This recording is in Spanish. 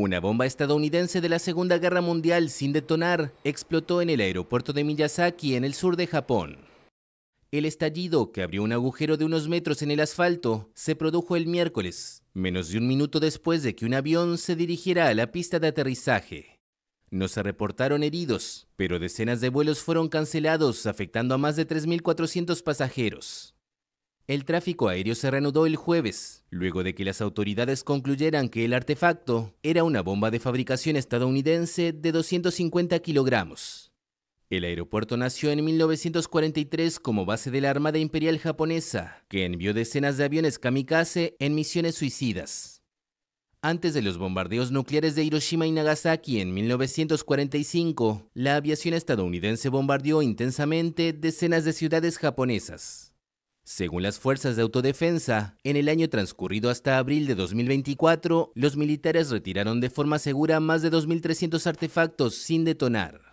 Una bomba estadounidense de la Segunda Guerra Mundial sin detonar explotó en el aeropuerto de Miyazaki, en el sur de Japón. El estallido, que abrió un agujero de unos metros en el asfalto, se produjo el miércoles, menos de un minuto después de que un avión se dirigiera a la pista de aterrizaje. No se reportaron heridos, pero decenas de vuelos fueron cancelados, afectando a más de 3.400 pasajeros. El tráfico aéreo se reanudó el jueves, luego de que las autoridades concluyeran que el artefacto era una bomba de fabricación estadounidense de 250 kilogramos. El aeropuerto nació en 1943 como base de la Armada Imperial Japonesa, que envió decenas de aviones kamikaze en misiones suicidas. Antes de los bombardeos nucleares de Hiroshima y Nagasaki en 1945, la aviación estadounidense bombardeó intensamente decenas de ciudades japonesas. Según las fuerzas de autodefensa, en el año transcurrido hasta abril de 2024, los militares retiraron de forma segura más de 2.300 artefactos sin detonar.